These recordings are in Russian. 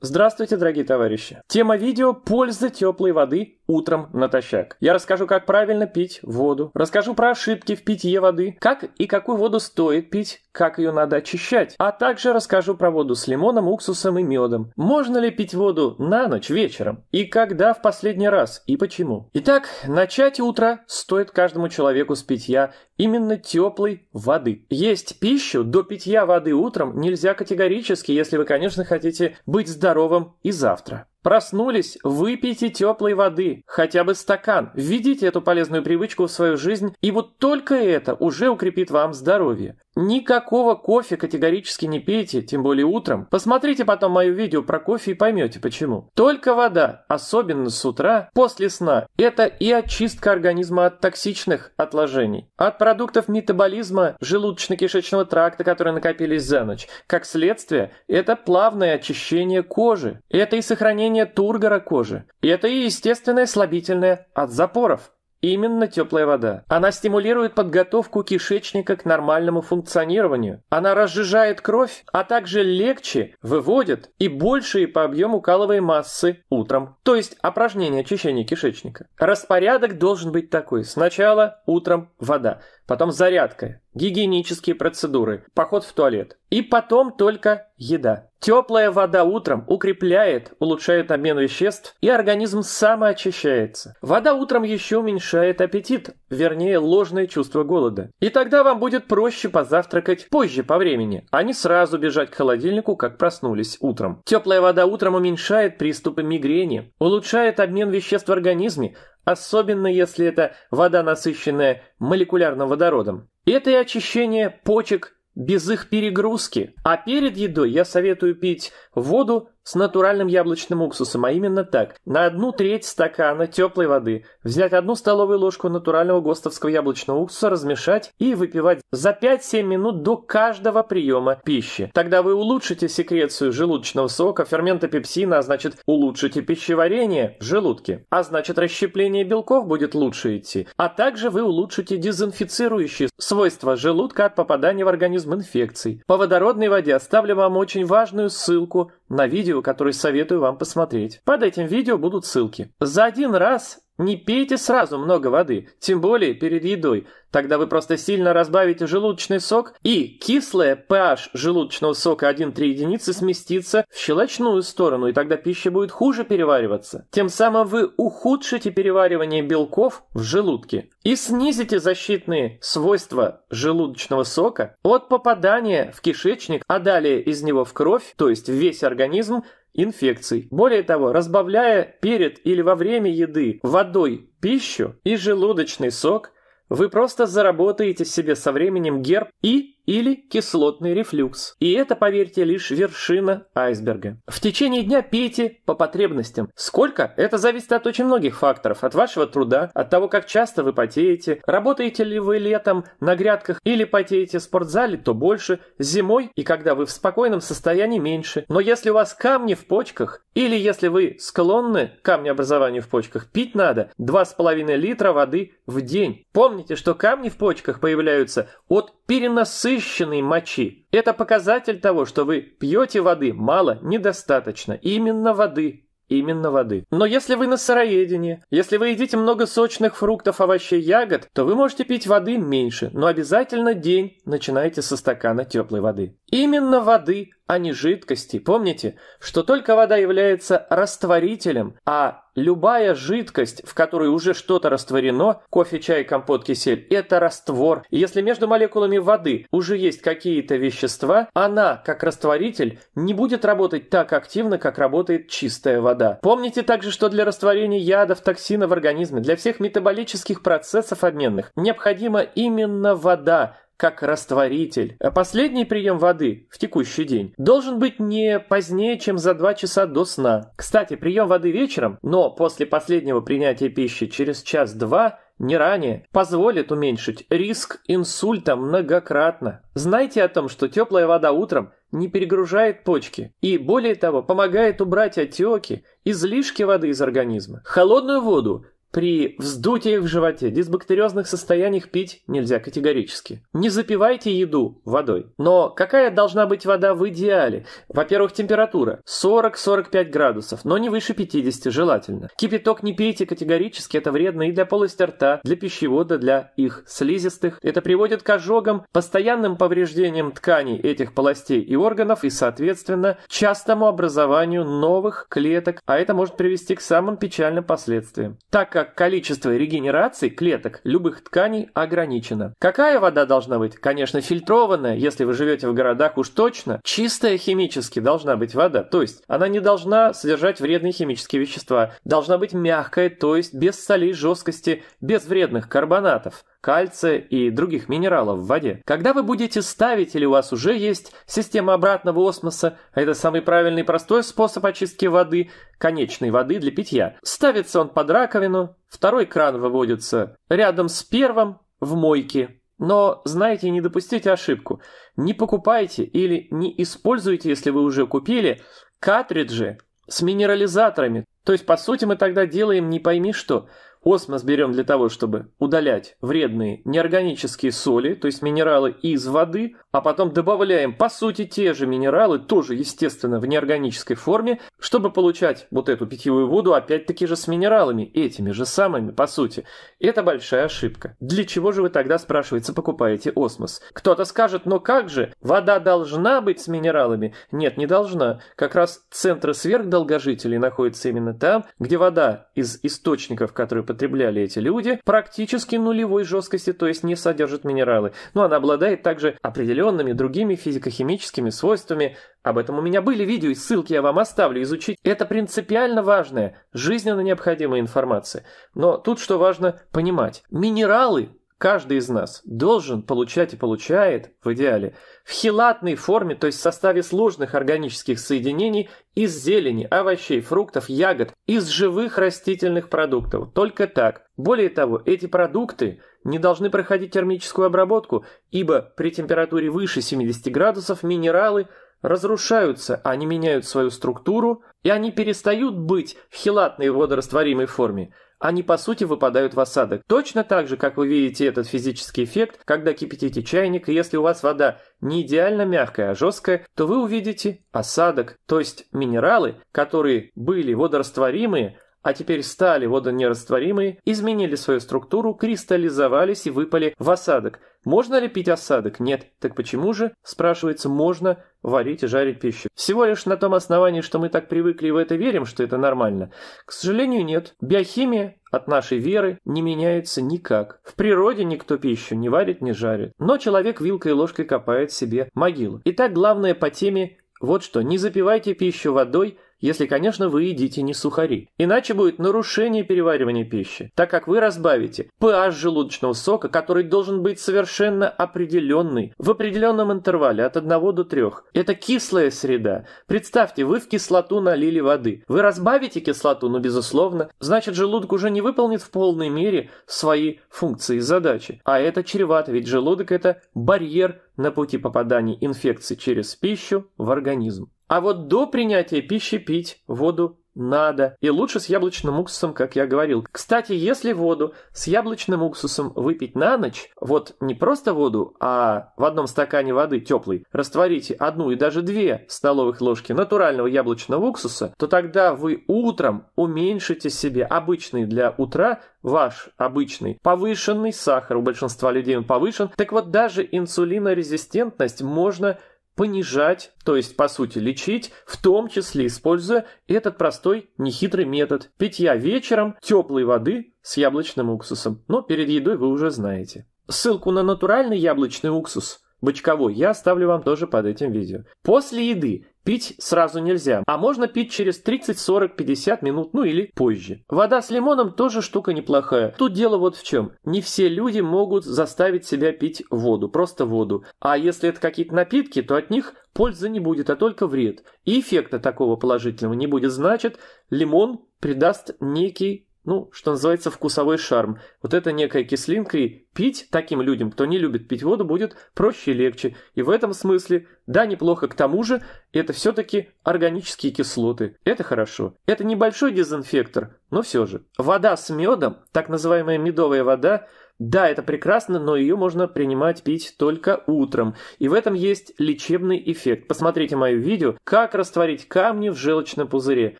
Здравствуйте, дорогие товарищи! Тема видео «Польза теплой воды утром натощак». Я расскажу, как правильно пить воду, расскажу про ошибки в питье воды, как и какую воду стоит пить, как ее надо очищать, а также расскажу про воду с лимоном, уксусом и медом. Можно ли пить воду на ночь вечером? И когда в последний раз? И почему? Итак, начать утро стоит каждому человеку с питья именно теплой воды. Есть пищу до питья воды утром нельзя категорически, если вы, конечно, хотите быть здоровым и завтра. Проснулись, выпейте теплой воды, хотя бы стакан, введите эту полезную привычку в свою жизнь, и вот только это уже укрепит вам здоровье. Никакого кофе категорически не пейте, тем более утром. Посмотрите потом мое видео про кофе и поймете почему. Только вода, особенно с утра, после сна, это и очистка организма от токсичных отложений, от продуктов метаболизма желудочно-кишечного тракта, которые накопились за ночь. Как следствие, это плавное очищение кожи, это и сохранение выделение тургора кожи. И это и естественное слабительное от запоров. Именно теплая вода. Она стимулирует подготовку кишечника к нормальному функционированию. Она разжижает кровь, а также легче выводит и большие по объему каловой массы утром. То есть опражнение очищения кишечника. Распорядок должен быть такой. Сначала утром вода потом зарядка, гигиенические процедуры, поход в туалет. И потом только еда. Теплая вода утром укрепляет, улучшает обмен веществ, и организм самоочищается. Вода утром еще уменьшает аппетит, вернее ложное чувство голода. И тогда вам будет проще позавтракать позже по времени, а не сразу бежать к холодильнику, как проснулись утром. Теплая вода утром уменьшает приступы мигрени, улучшает обмен веществ в организме, особенно если это вода, насыщенная молекулярным водородом. Это и очищение почек без их перегрузки. А перед едой я советую пить воду с натуральным яблочным уксусом, а именно так. На одну треть стакана теплой воды взять одну столовую ложку натурального гостовского яблочного уксуса, размешать и выпивать за 5-7 минут до каждого приема пищи. Тогда вы улучшите секрецию желудочного сока, фермента пепсина, а значит улучшите пищеварение в желудке. А значит расщепление белков будет лучше идти. А также вы улучшите дезинфицирующие свойства желудка от попадания в организм инфекций. По водородной воде оставлю вам очень важную ссылку на видео видео, которые советую вам посмотреть. Под этим видео будут ссылки. За один раз не пейте сразу много воды, тем более перед едой. Тогда вы просто сильно разбавите желудочный сок, и кислое pH желудочного сока 1-3 единицы сместится в щелочную сторону, и тогда пища будет хуже перевариваться. Тем самым вы ухудшите переваривание белков в желудке и снизите защитные свойства желудочного сока от попадания в кишечник, а далее из него в кровь, то есть в весь организм, инфекций. Более того, разбавляя перед или во время еды водой пищу и желудочный сок, вы просто заработаете себе со временем герб и или кислотный рефлюкс. И это, поверьте, лишь вершина айсберга. В течение дня пейте по потребностям. Сколько? Это зависит от очень многих факторов. От вашего труда, от того, как часто вы потеете, работаете ли вы летом на грядках или потеете в спортзале, то больше, зимой и когда вы в спокойном состоянии меньше. Но если у вас камни в почках или если вы склонны к камнеобразованию в почках, пить надо 2,5 литра воды в день. Помните, что камни в почках появляются от перенасыщения насыщенной мочи. Это показатель того, что вы пьете воды мало, недостаточно. Именно воды. Именно воды. Но если вы на сыроедении, если вы едите много сочных фруктов, овощей, ягод, то вы можете пить воды меньше, но обязательно день начинайте со стакана теплой воды. Именно воды, а не жидкости. Помните, что только вода является растворителем, а Любая жидкость, в которой уже что-то растворено, кофе, чай, компот, кисель, это раствор. Если между молекулами воды уже есть какие-то вещества, она, как растворитель, не будет работать так активно, как работает чистая вода. Помните также, что для растворения ядов, токсина в организме, для всех метаболических процессов обменных необходима именно вода, как растворитель. А последний прием воды в текущий день должен быть не позднее, чем за 2 часа до сна. Кстати, прием воды вечером, но после последнего принятия пищи через час-два не ранее, позволит уменьшить риск инсульта многократно. Знайте о том, что теплая вода утром не перегружает почки и, более того, помогает убрать отеки, излишки воды из организма. Холодную воду при вздутиях в животе, дисбактериозных состояниях пить нельзя категорически. Не запивайте еду водой. Но какая должна быть вода в идеале? Во-первых, температура 40-45 градусов, но не выше 50 желательно. Кипяток не пейте категорически, это вредно и для полости рта, для пищевода, для их слизистых. Это приводит к ожогам, постоянным повреждениям тканей этих полостей и органов и, соответственно, частому образованию новых клеток, а это может привести к самым печальным последствиям. Так как количество регенерации клеток любых тканей ограничено. Какая вода должна быть? Конечно, фильтрованная, если вы живете в городах уж точно. Чистая химически должна быть вода, то есть она не должна содержать вредные химические вещества, должна быть мягкая, то есть без солей жесткости, без вредных карбонатов кальция и других минералов в воде. Когда вы будете ставить или у вас уже есть система обратного осмоса, а это самый правильный и простой способ очистки воды, конечной воды для питья, ставится он под раковину, второй кран выводится рядом с первым в мойке. Но, знаете, не допустите ошибку. Не покупайте или не используйте, если вы уже купили, картриджи с минерализаторами. То есть, по сути, мы тогда делаем не пойми что – Осмос берем для того, чтобы удалять вредные неорганические соли, то есть минералы из воды, а потом добавляем, по сути, те же минералы, тоже, естественно, в неорганической форме, чтобы получать вот эту питьевую воду, опять-таки же, с минералами, этими же самыми, по сути. Это большая ошибка. Для чего же вы тогда, спрашивается, покупаете осмос? Кто-то скажет, но как же, вода должна быть с минералами? Нет, не должна. Как раз центры сверхдолгожителей находятся именно там, где вода из источников, которые употребляли эти люди, практически нулевой жесткости, то есть не содержит минералы. Но она обладает также определенными другими физико-химическими свойствами. Об этом у меня были видео и ссылки я вам оставлю изучить. Это принципиально важная, жизненно необходимая информация. Но тут что важно понимать. Минералы каждый из нас должен получать и получает, в идеале, в хилатной форме, то есть в составе сложных органических соединений из зелени, овощей, фруктов, ягод, из живых растительных продуктов. Только так. Более того, эти продукты не должны проходить термическую обработку, ибо при температуре выше 70 градусов минералы разрушаются, они меняют свою структуру, и они перестают быть в хилатной водорастворимой форме – они по сути выпадают в осадок. Точно так же, как вы видите этот физический эффект, когда кипятите чайник, и если у вас вода не идеально мягкая, а жесткая, то вы увидите осадок, то есть минералы, которые были водорастворимые, а теперь стали водонерастворимые, изменили свою структуру, кристаллизовались и выпали в осадок. Можно ли пить осадок? Нет. Так почему же, спрашивается, можно варить и жарить пищу? Всего лишь на том основании, что мы так привыкли и в это верим, что это нормально? К сожалению, нет. Биохимия от нашей веры не меняется никак. В природе никто пищу не варит, не жарит. Но человек вилкой и ложкой копает себе могилу. Итак, главное по теме вот что. Не запивайте пищу водой – если, конечно, вы едите не сухари. Иначе будет нарушение переваривания пищи, так как вы разбавите pH желудочного сока, который должен быть совершенно определенный, в определенном интервале от 1 до 3. Это кислая среда. Представьте, вы в кислоту налили воды. Вы разбавите кислоту, но ну, безусловно, значит желудок уже не выполнит в полной мере свои функции и задачи. А это чревато, ведь желудок это барьер на пути попадания инфекции через пищу в организм. А вот до принятия пищи пить воду надо. И лучше с яблочным уксусом, как я говорил. Кстати, если воду с яблочным уксусом выпить на ночь, вот не просто воду, а в одном стакане воды теплой растворите одну и даже две столовых ложки натурального яблочного уксуса, то тогда вы утром уменьшите себе обычный для утра ваш обычный повышенный сахар. У большинства людей он повышен. Так вот, даже инсулинорезистентность можно понижать, то есть по сути лечить, в том числе используя этот простой нехитрый метод питья вечером теплой воды с яблочным уксусом. Но перед едой вы уже знаете. Ссылку на натуральный яблочный уксус – бычковую, я оставлю вам тоже под этим видео. После еды пить сразу нельзя, а можно пить через 30, 40, 50 минут, ну или позже. Вода с лимоном тоже штука неплохая. Тут дело вот в чем. Не все люди могут заставить себя пить воду, просто воду. А если это какие-то напитки, то от них пользы не будет, а только вред. И эффекта такого положительного не будет. Значит, лимон придаст некий ну, что называется, вкусовой шарм. Вот это некая кислинка, и пить таким людям, кто не любит пить воду, будет проще и легче. И в этом смысле, да, неплохо, к тому же, это все-таки органические кислоты. Это хорошо. Это небольшой дезинфектор, но все же. Вода с медом, так называемая медовая вода, да, это прекрасно, но ее можно принимать пить только утром. И в этом есть лечебный эффект. Посмотрите мое видео «Как растворить камни в желчном пузыре».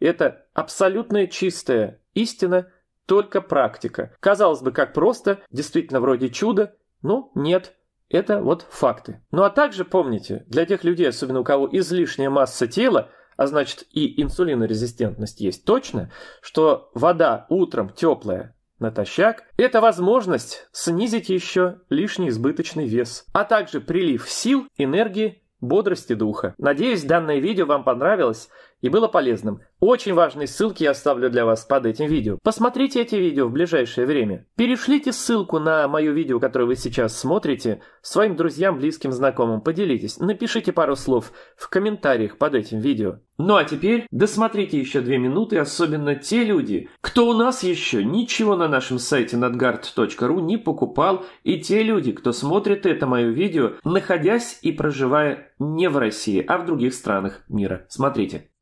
Это абсолютно чистая истина, только практика. Казалось бы, как просто, действительно вроде чудо, но ну, нет. Это вот факты. Ну а также помните, для тех людей, особенно у кого излишняя масса тела, а значит и инсулинорезистентность есть точно, что вода утром теплая натощак, это возможность снизить еще лишний избыточный вес, а также прилив сил, энергии, бодрости духа. Надеюсь, данное видео вам понравилось и было полезным. Очень важные ссылки я оставлю для вас под этим видео. Посмотрите эти видео в ближайшее время. Перешлите ссылку на мое видео, которое вы сейчас смотрите, своим друзьям, близким, знакомым. Поделитесь. Напишите пару слов в комментариях под этим видео. Ну а теперь досмотрите еще две минуты, особенно те люди, кто у нас еще ничего на нашем сайте надгард.ру не покупал, и те люди, кто смотрит это мое видео, находясь и проживая не в России, а в других странах мира. Смотрите.